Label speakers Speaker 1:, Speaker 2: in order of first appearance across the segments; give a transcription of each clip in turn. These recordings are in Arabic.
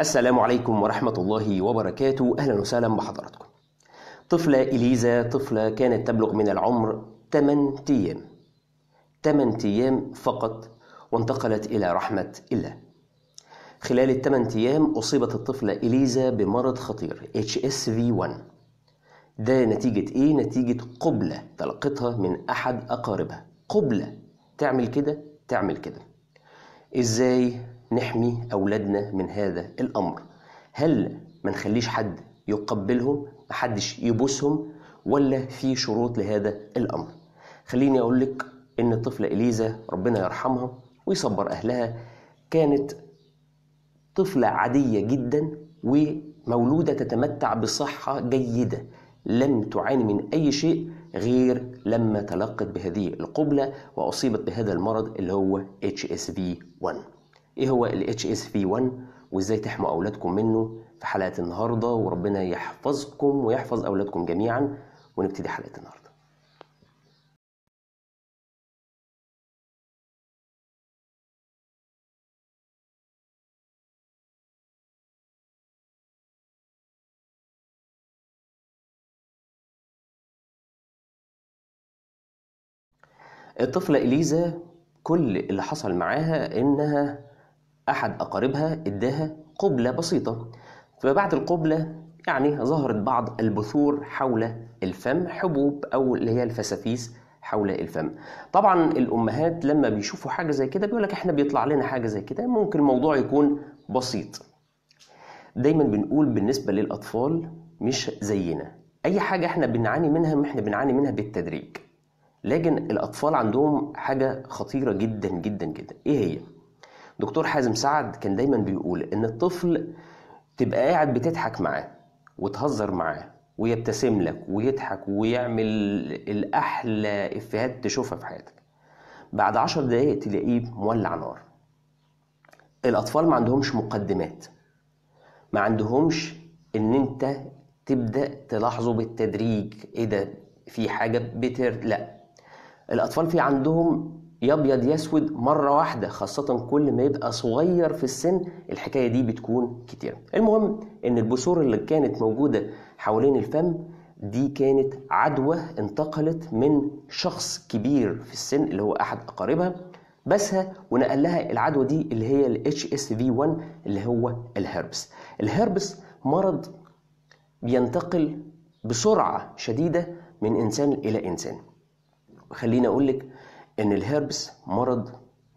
Speaker 1: السلام عليكم ورحمة الله وبركاته أهلا وسهلا بحضراتكم طفلة إليزا طفلة كانت تبلغ من العمر 8 أيام 8 أيام فقط وانتقلت إلى رحمة الله خلال الثمان أيام أصيبت الطفلة إليزا بمرض خطير HSV1 ده نتيجة إيه؟ نتيجة قبلة تلقتها من أحد أقاربها قبلة تعمل كده تعمل كده إزاي نحمي أولادنا من هذا الأمر هل ما نخليش حد يقبلهم محدش يبوسهم ولا في شروط لهذا الأمر خليني أقول لك إن الطفلة إليزا ربنا يرحمها ويصبر أهلها كانت طفلة عادية جدا ومولودة تتمتع بصحة جيدة لم تعاني من أي شيء غير لما تلقت بهذه القبلة وأصيبت بهذا المرض اللي هو HSV 1 ايه هو ال HSV1 وازاي تحموا اولادكم منه في حلقه النهارده وربنا يحفظكم ويحفظ اولادكم جميعا ونبتدي حلقه النهارده الطفلة إليزا كل اللي حصل معاها إنها أحد أقاربها إداها قبلة بسيطة فبعد القبلة يعني ظهرت بعض البثور حول الفم حبوب أو اللي هي الفسافيس حول الفم طبعا الأمهات لما بيشوفوا حاجة زي كده بيقولك إحنا بيطلع لنا حاجة زي كده ممكن الموضوع يكون بسيط دايما بنقول بالنسبة للأطفال مش زينا أي حاجة إحنا بنعاني منها إحنا بنعاني منها بالتدريج لكن الأطفال عندهم حاجة خطيرة جدا جدا جدا إيه هي؟ دكتور حازم سعد كان دايما بيقول ان الطفل تبقى قاعد بتضحك معاه وتهزر معاه ويبتسم لك ويضحك ويعمل الاحلى افيهات تشوفها في حياتك بعد عشر دقايق تلاقيه مولع نار الاطفال ما عندهمش مقدمات ما عندهمش ان انت تبدا تلاحظه بالتدريج ايه ده في حاجه بتر لا الاطفال في عندهم يبيض يسود مره واحده خاصه كل ما يبقى صغير في السن الحكايه دي بتكون كتير المهم ان البثور اللي كانت موجوده حوالين الفم دي كانت عدوى انتقلت من شخص كبير في السن اللي هو احد اقاربها بسها ونقل لها العدوى دي اللي هي ال HSV1 اللي هو الهربس الهربس مرض بينتقل بسرعة شديدة من إنسان إلى إنسان خليني أقول لك إن الهربس مرض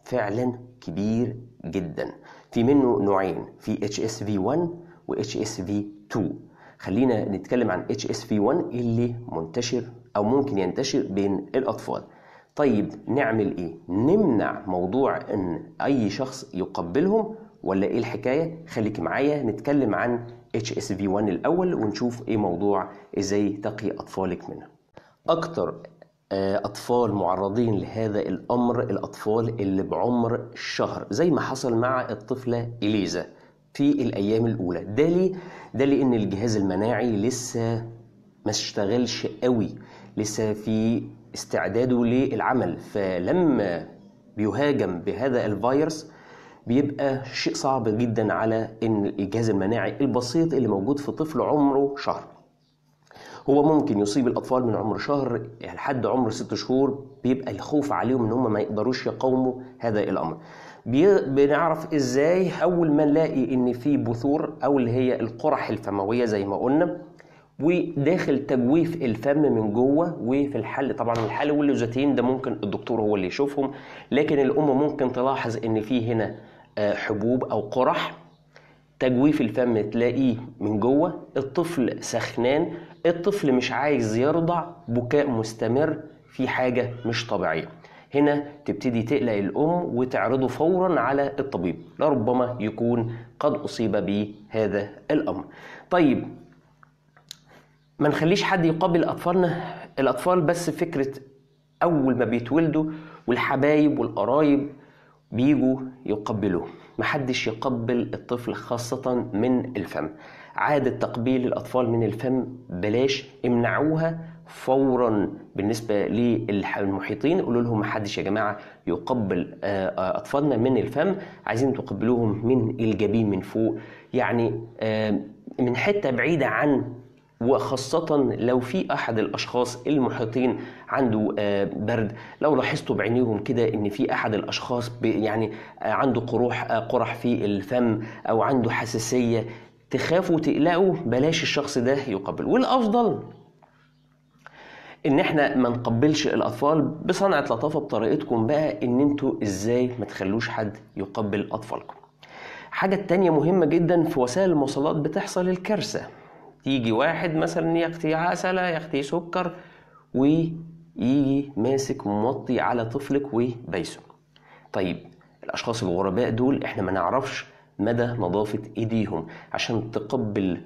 Speaker 1: فعلا كبير جدا في منه نوعين في HSV1 و HSV2 خلينا نتكلم عن HSV1 اللي منتشر أو ممكن ينتشر بين الأطفال طيب نعمل إيه؟ نمنع موضوع إن أي شخص يقبلهم ولا إيه الحكاية؟ خليك معايا نتكلم عن HSV1 الأول ونشوف إيه موضوع إزاي تقي أطفالك منه أكتر آه، أطفال معرضين لهذا الأمر الأطفال اللي بعمر شهر زي ما حصل مع الطفلة إليزا في الأيام الأولى ده ليه؟ ده لأن الجهاز المناعي لسه ما اشتغلش قوي لسه في استعداده للعمل فلما بيهاجم بهذا الفيروس بيبقى شيء صعب جدا على ان الجهاز المناعي البسيط اللي موجود في طفل عمره شهر هو ممكن يصيب الاطفال من عمر شهر لحد عمر ست شهور بيبقى الخوف عليهم ان هم ما يقدروش يقاوموا هذا الامر بنعرف ازاي اول ما نلاقي ان في بثور او اللي هي القرح الفمويه زي ما قلنا وداخل تجويف الفم من جوه وفي الحل طبعا الحل واللوزتين ده ممكن الدكتور هو اللي يشوفهم لكن الام ممكن تلاحظ ان في هنا آه، حبوب او قرح تجويف الفم تلاقيه من جوه الطفل سخنان الطفل مش عايز يرضع بكاء مستمر في حاجة مش طبيعية هنا تبتدي تقلق الأم وتعرضه فورا على الطبيب لربما يكون قد أصيب بهذا الأمر طيب ما نخليش حد يقابل أطفالنا الأطفال بس فكرة أول ما بيتولدوا والحبايب والقرايب بيجوا يقبلوه محدش يقبل الطفل خاصة من الفم عادة تقبيل الأطفال من الفم بلاش امنعوها فورا بالنسبة للمحيطين قولوا لهم محدش يا جماعة يقبل آه، آه، أطفالنا من الفم عايزين تقبلوهم من الجبين من فوق يعني آه، من حتة بعيدة عن وخاصة لو في أحد الأشخاص المحيطين عنده آه، برد لو لاحظتوا بعينيهم كده إن في أحد الأشخاص يعني آه، عنده قروح آه، قرح في الفم أو عنده حساسية تخافوا تقلقوا بلاش الشخص ده يقبل والأفضل ان احنا ما نقبلش الاطفال بصنعه لطافه بطريقتكم بقى ان انتوا ازاي ما تخلوش حد يقبل اطفالكم حاجه تانية مهمه جدا في وسائل المواصلات بتحصل الكارثه تيجي واحد مثلا يختي عسله يختي سكر ويجي ماسك وموطي على طفلك وبايسه طيب الاشخاص الغرباء دول احنا ما نعرفش مدى نظافه ايديهم عشان تقبل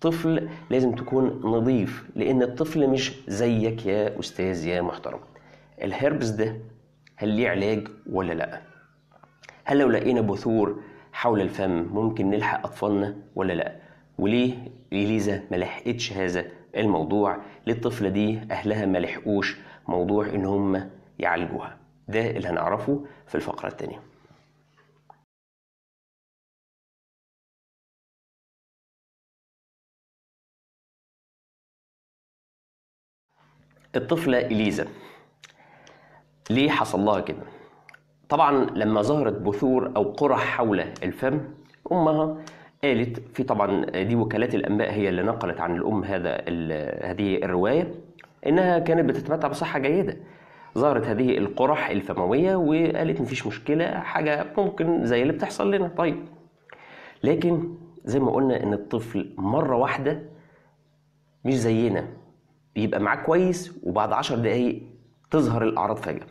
Speaker 1: طفل لازم تكون نظيف لان الطفل مش زيك يا استاذ يا محترم الهربس ده هل ليه علاج ولا لا هل لو لقينا بثور حول الفم ممكن نلحق اطفالنا ولا لا وليه اليزا ما لحقتش هذا الموضوع ليه الطفله دي اهلها ما لحقوش موضوع ان هم يعالجوها ده اللي هنعرفه في الفقره الثانيه الطفلة إليزا ليه حصل لها كده؟ طبعا لما ظهرت بثور أو قرح حول الفم أمها قالت في طبعا دي وكالات الانباء هي اللي نقلت عن الام هذا هذه الروايه انها كانت بتتمتع بصحه جيده ظهرت هذه القرح الفمويه وقالت مفيش مشكله حاجه ممكن زي اللي بتحصل لنا طيب لكن زي ما قلنا ان الطفل مره واحده مش زينا بيبقى معاه كويس وبعد عشر دقايق تظهر الاعراض فجاه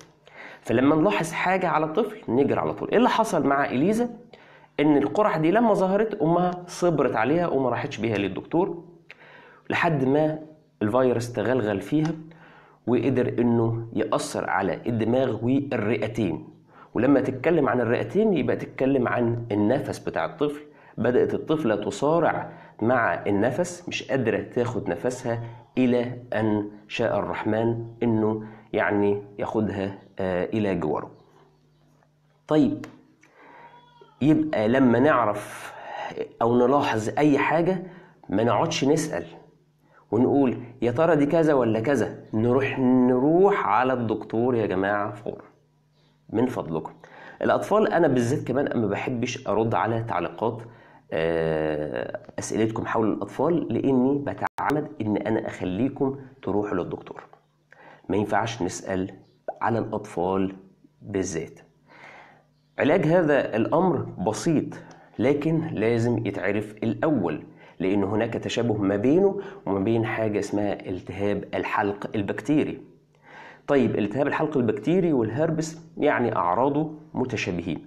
Speaker 1: فلما نلاحظ حاجه على الطفل نجري على طول ايه اللي حصل مع اليزا ان القرح دي لما ظهرت امها صبرت عليها وما راحتش بيها للدكتور لحد ما الفيروس تغلغل فيها وقدر انه ياثر على الدماغ والرئتين ولما تتكلم عن الرئتين يبقى تتكلم عن النفس بتاع الطفل بدات الطفله تصارع مع النفس مش قادره تاخد نفسها الى ان شاء الرحمن انه يعني ياخدها آه، الى جواره طيب يبقى لما نعرف او نلاحظ اي حاجه ما نقعدش نسال ونقول يا ترى دي كذا ولا كذا نروح نروح على الدكتور يا جماعه فورا من فضلكم الاطفال انا بالذات كمان ما بحبش ارد على تعليقات آه، اسئلتكم حول الاطفال لاني بتعمد ان انا اخليكم تروحوا للدكتور ما ينفعش نسال على الاطفال بالذات علاج هذا الأمر بسيط لكن لازم يتعرف الأول لأن هناك تشابه ما بينه وما بين حاجة اسمها التهاب الحلق البكتيري طيب التهاب الحلق البكتيري والهربس يعني أعراضه متشابهين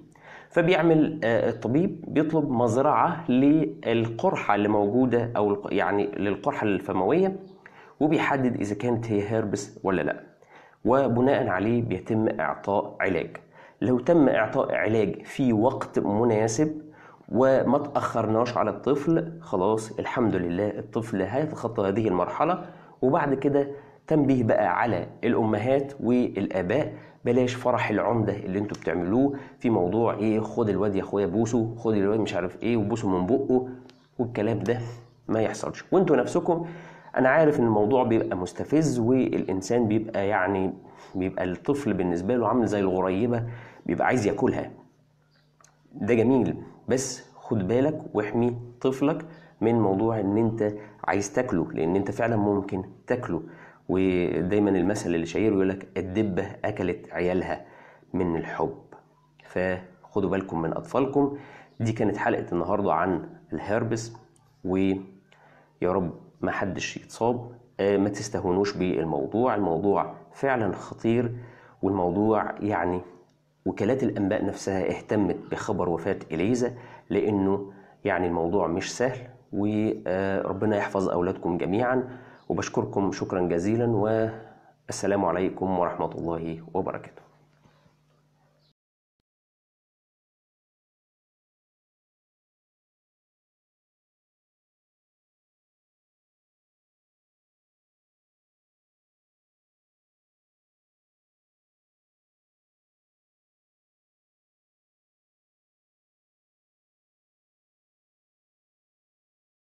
Speaker 1: فبيعمل آه، الطبيب بيطلب مزرعة للقرحة اللي موجودة أو يعني للقرحة الفموية وبيحدد إذا كانت هي هربس ولا لأ وبناء عليه بيتم إعطاء علاج لو تم إعطاء علاج في وقت مناسب وما تأخرناش على الطفل خلاص الحمد لله الطفل هيتخطى هذه المرحلة وبعد كده تنبيه بقى على الأمهات والآباء بلاش فرح العمدة اللي انتوا بتعملوه في موضوع ايه خد الواد يا اخويا بوسه خد الواد مش عارف ايه وبوسه من بقه والكلام ده ما يحصلش وانتوا نفسكم انا عارف ان الموضوع بيبقى مستفز والانسان بيبقى يعني بيبقى الطفل بالنسبه له عامل زي الغريبه بيبقى عايز ياكلها ده جميل بس خد بالك واحمي طفلك من موضوع ان انت عايز تاكله لان انت فعلا ممكن تاكله ودايما المثل اللي شهير يقول لك الدبه اكلت عيالها من الحب فخدوا بالكم من اطفالكم دي كانت حلقه النهارده عن الهربس ويا رب ما حدش يتصاب آه، ما تستهونوش بالموضوع الموضوع فعلا خطير والموضوع يعني وكالات الأنباء نفسها اهتمت بخبر وفاة إليزا لأنه يعني الموضوع مش سهل وربنا يحفظ أولادكم جميعا وبشكركم شكرا جزيلا والسلام عليكم ورحمة الله وبركاته